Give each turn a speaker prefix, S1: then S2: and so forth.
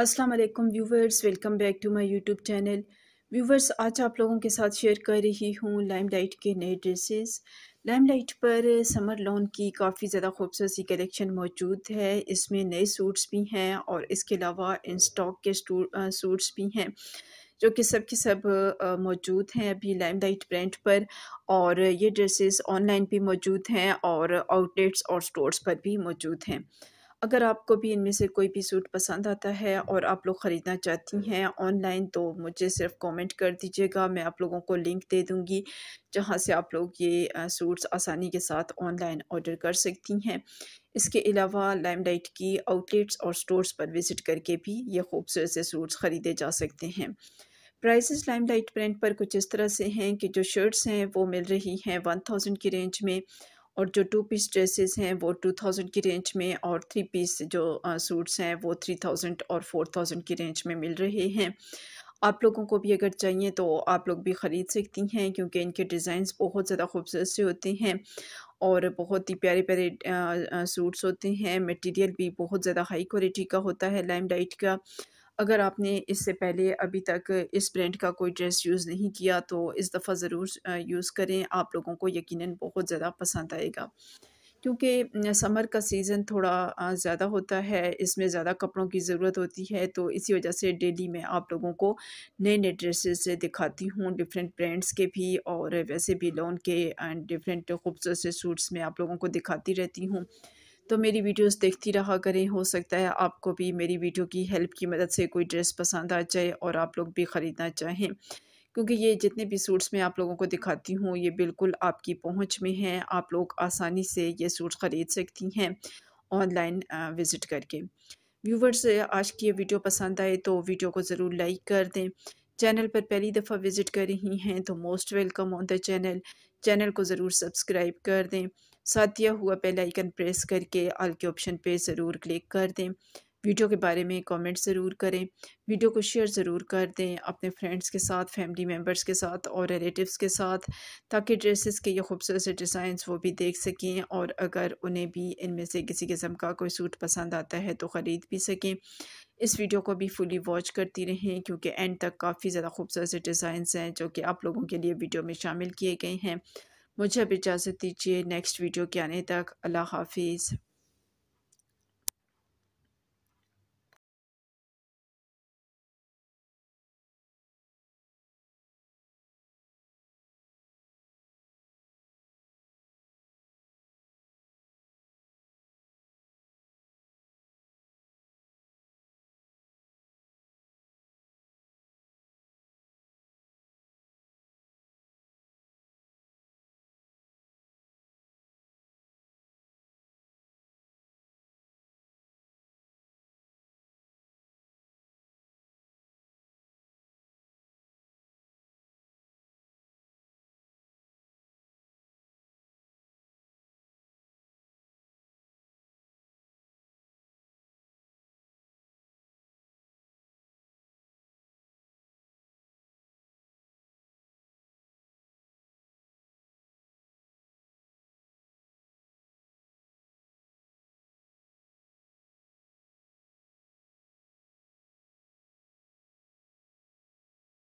S1: अस्सलाम वालेकुम viewers welcome back to my YouTube channel viewers आज आप लोगों के साथ शेयर कर रही हूँ लाइम लाइट के नए ड्रेसेस लाइम लाइट पर समर लॉन की काफ़ी ज़्यादा खूबसूरत सी कलेक्शन मौजूद है इसमें नए सूट्स भी हैं और इसके अलावा इन स्टॉक के सूट्स भी हैं जो कि सब के सब मौजूद हैं अभी लाइम लाइट ब्रांड पर और ये ड्रेसेस ऑनलाइन भी मौजूद हैं और आउटलेट्स और स्टोर्स पर भी मौजूद हैं अगर आपको भी इनमें से कोई भी सूट पसंद आता है और आप लोग ख़रीदना चाहती हैं ऑनलाइन तो मुझे सिर्फ कमेंट कर दीजिएगा मैं आप लोगों को लिंक दे दूँगी जहाँ से आप लोग ये सूट्स आसानी के साथ ऑनलाइन ऑर्डर कर सकती हैं इसके अलावा लाइमलाइट की आउटलेट्स और स्टोर्स पर विज़िट करके भी ये खूबसूरत से सूट्स ख़रीदे जा सकते हैं प्राइसेस लाइमलाइट ब्रांड पर कुछ इस तरह से हैं कि जो शर्ट्स हैं वो मिल रही हैं वन थाउजेंड की रेंज में और जो टू पीस ड्रेसेस हैं वो टू थाउजेंड की रेंज में और थ्री पीस जो सूट्स हैं वो थ्री थाउजेंड और फोर थाउजेंड की रेंज में मिल रहे हैं आप लोगों को भी अगर चाहिए तो आप लोग भी ख़रीद सकती हैं क्योंकि इनके डिज़ाइंस बहुत ज़्यादा खूबसूरत से होते हैं और बहुत ही प्यारे प्यारे सूट्स होते हैं मटेरियल भी बहुत ज़्यादा हाई क्वालिटी का होता है लाइम लाइट का अगर आपने इससे पहले अभी तक इस ब्रांड का कोई ड्रेस यूज़ नहीं किया तो इस दफ़ा ज़रूर यूज़ करें आप लोगों को यकीनन बहुत ज़्यादा पसंद आएगा क्योंकि समर का सीज़न थोड़ा ज़्यादा होता है इसमें ज़्यादा कपड़ों की ज़रूरत होती है तो इसी वजह से डेली मैं आप लोगों को नए नए ड्रेसेस दिखाती हूँ डिफरेंट ब्रांड्स के भी और वैसे भी लोन के एंड डिफरेंट खूबसूरत से सूट्स में आप लोगों को दिखाती रहती हूँ तो मेरी वीडियोस देखती रहा करें हो सकता है आपको भी मेरी वीडियो की हेल्प की मदद से कोई ड्रेस पसंद आ जाए और आप लोग भी ख़रीदना चाहें क्योंकि ये जितने भी सूट्स मैं आप लोगों को दिखाती हूँ ये बिल्कुल आपकी पहुँच में हैं आप लोग आसानी से ये सूट ख़रीद सकती हैं ऑनलाइन विज़िट करके व्यूवर्स आज की ये वीडियो पसंद आए तो वीडियो को ज़रूर लाइक कर दें चैनल पर पहली दफ़ा विज़िट कर रही हैं तो most welcome on the channel channel को ज़रूर सब्सक्राइब कर दें साथ दिया हुआ बेल आइकन प्रेस करके आल के ऑप्शन पे ज़रूर क्लिक कर दें वीडियो के बारे में कमेंट ज़रूर करें वीडियो को शेयर ज़रूर कर दें अपने फ्रेंड्स के साथ फैमिली मेम्बर्स के साथ और रिलेटिव्स के साथ ताकि ड्रेसेस के ये खूबसूरत से डिज़ाइंस वो भी देख सकें और अगर उन्हें भी इनमें से किसी किस्म का कोई सूट पसंद आता है तो ख़रीद भी सकें इस वीडियो को भी फुली वॉच करती रहें क्योंकि एंड तक काफ़ी ज़्यादा खूबसूरत से डिज़ाइंस हैं जो कि आप लोगों के लिए वीडियो में शामिल किए गए हैं मुझे अब इजाज़त दीजिए नेक्स्ट वीडियो के आने तक अल्लाह हाफिज़